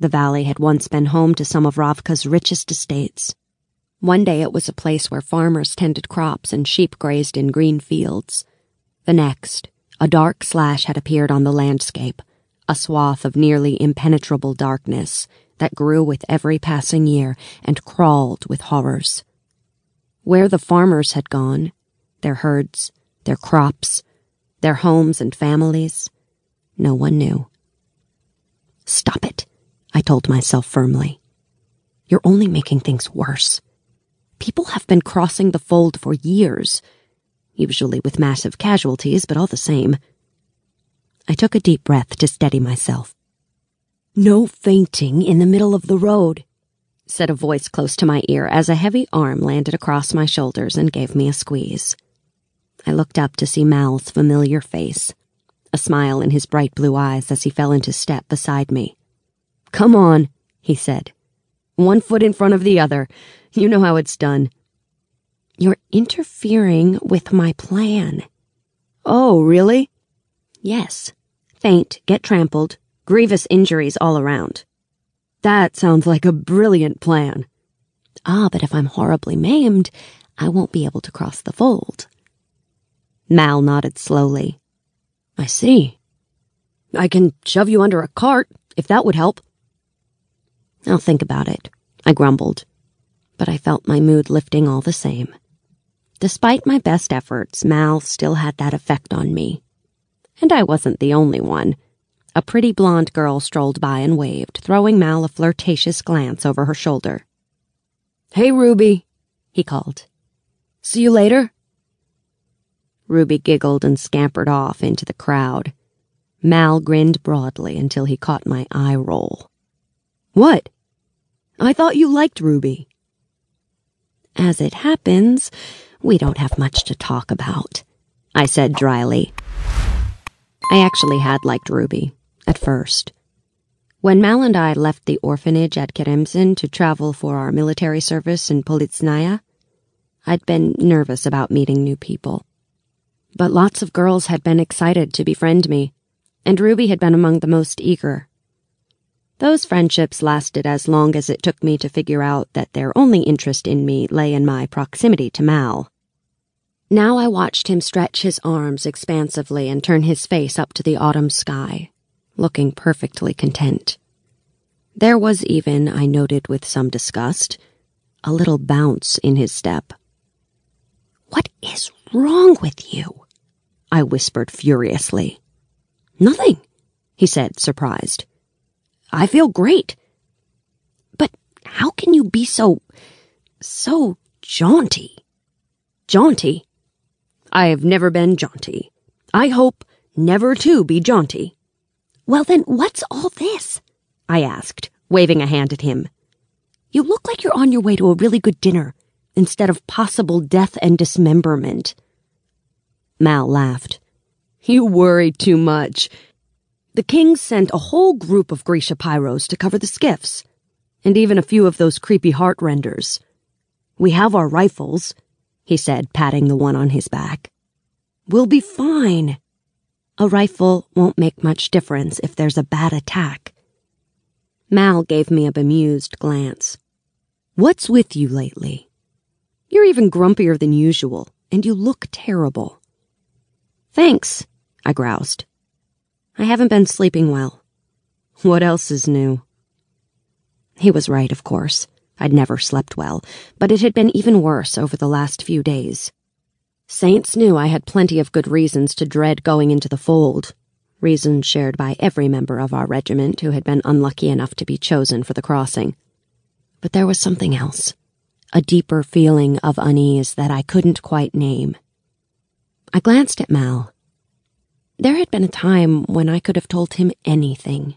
The valley had once been home to some of Ravka's richest estates. One day it was a place where farmers tended crops and sheep grazed in green fields. The next, a dark slash had appeared on the landscape, a swath of nearly impenetrable darkness that grew with every passing year and crawled with horrors. Where the farmers had gone, their herds, their crops, their homes and families, no one knew. Stop it, I told myself firmly. You're only making things worse. People have been crossing the fold for years, usually with massive casualties, but all the same. I took a deep breath to steady myself. No fainting in the middle of the road, said a voice close to my ear as a heavy arm landed across my shoulders and gave me a squeeze. I looked up to see Mal's familiar face, a smile in his bright blue eyes as he fell into step beside me. Come on, he said. One foot in front of the other. You know how it's done. You're interfering with my plan. Oh, really? Yes. Faint, get trampled, grievous injuries all around. That sounds like a brilliant plan. Ah, but if I'm horribly maimed, I won't be able to cross the fold. Mal nodded slowly. I see. I can shove you under a cart, if that would help. I'll think about it, I grumbled, but I felt my mood lifting all the same. Despite my best efforts, Mal still had that effect on me. And I wasn't the only one. A pretty blonde girl strolled by and waved, throwing Mal a flirtatious glance over her shoulder. Hey, Ruby, he called. See you later? Ruby giggled and scampered off into the crowd. Mal grinned broadly until he caught my eye roll. What? I thought you liked Ruby. As it happens, we don't have much to talk about, I said dryly. I actually had liked Ruby, at first. When Mal and I left the orphanage at Keremsen to travel for our military service in Politsnaya, I'd been nervous about meeting new people. But lots of girls had been excited to befriend me, and Ruby had been among the most eager. Those friendships lasted as long as it took me to figure out that their only interest in me lay in my proximity to Mal. Now I watched him stretch his arms expansively and turn his face up to the autumn sky, looking perfectly content. There was even, I noted with some disgust, a little bounce in his step. What is wrong with you? I whispered furiously. Nothing, he said, surprised. I feel great. But how can you be so, so jaunty? Jaunty? I have never been jaunty. I hope never to be jaunty. Well, then, what's all this? I asked, waving a hand at him. You look like you're on your way to a really good dinner instead of possible death and dismemberment. Mal laughed. You worry too much. The king sent a whole group of Grisha Pyros to cover the skiffs, and even a few of those creepy heart renders. We have our rifles, he said, patting the one on his back. We'll be fine. A rifle won't make much difference if there's a bad attack. Mal gave me a bemused glance. What's with you lately? You're even grumpier than usual, and you look terrible. Thanks, I groused. I haven't been sleeping well. What else is new? He was right, of course. I'd never slept well, but it had been even worse over the last few days. Saints knew I had plenty of good reasons to dread going into the fold, reasons shared by every member of our regiment who had been unlucky enough to be chosen for the crossing. But there was something else, a deeper feeling of unease that I couldn't quite name. I glanced at Mal. There had been a time when I could have told him anything.